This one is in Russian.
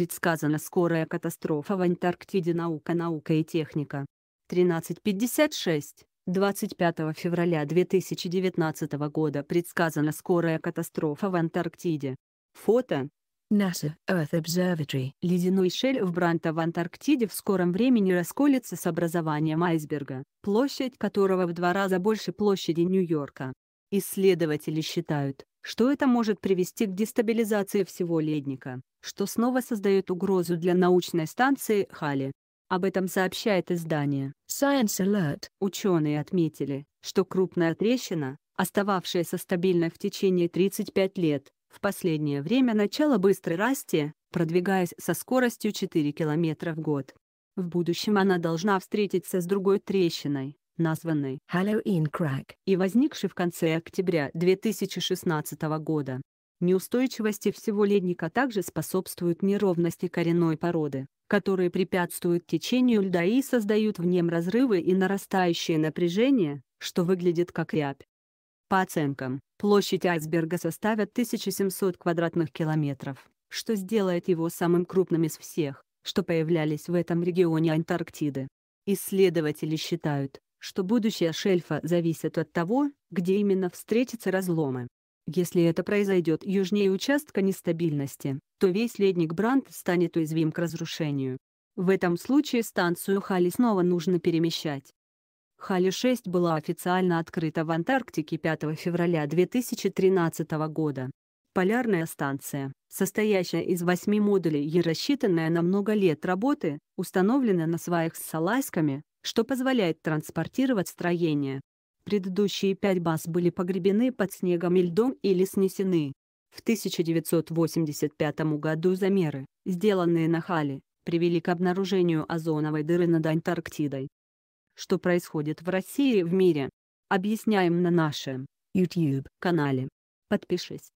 предсказана скорая катастрофа в Антарктиде наука наука и техника. 1356. 25 февраля 2019 года предсказана скорая катастрофа в Антарктиде. Фото. NASA Earth Observatory. Ледяной шельф Бранта в Антарктиде в скором времени расколется с образованием айсберга, площадь которого в два раза больше площади Нью-Йорка. Исследователи считают, что это может привести к дестабилизации всего ледника, что снова создает угрозу для научной станции Хали. Об этом сообщает издание Science Alert. Ученые отметили, что крупная трещина, остававшаяся стабильной в течение 35 лет, в последнее время начала быстро расти, продвигаясь со скоростью 4 км в год. В будущем она должна встретиться с другой трещиной, названный Halloween Crack и возникший в конце октября 2016 года. Неустойчивости всего ледника также способствуют неровности коренной породы, которые препятствуют течению льда и создают в нем разрывы и нарастающее напряжение, что выглядит как рябь. По оценкам, площадь айсберга составит 1700 квадратных километров, что сделает его самым крупным из всех, что появлялись в этом регионе Антарктиды. Исследователи считают, что будущее шельфа зависит от того, где именно встретятся разломы. Если это произойдет южнее участка нестабильности, то весь ледник Бранд станет уязвим к разрушению. В этом случае станцию Хали снова нужно перемещать. Хали-6 была официально открыта в Антарктике 5 февраля 2013 года. Полярная станция, состоящая из восьми модулей и рассчитанная на много лет работы, установлена на сваях с салазками, что позволяет транспортировать строение. Предыдущие пять баз были погребены под снегом и льдом или снесены. В 1985 году замеры, сделанные на Хали, привели к обнаружению озоновой дыры над Антарктидой. Что происходит в России и в мире? Объясняем на нашем YouTube-канале. Подпишись.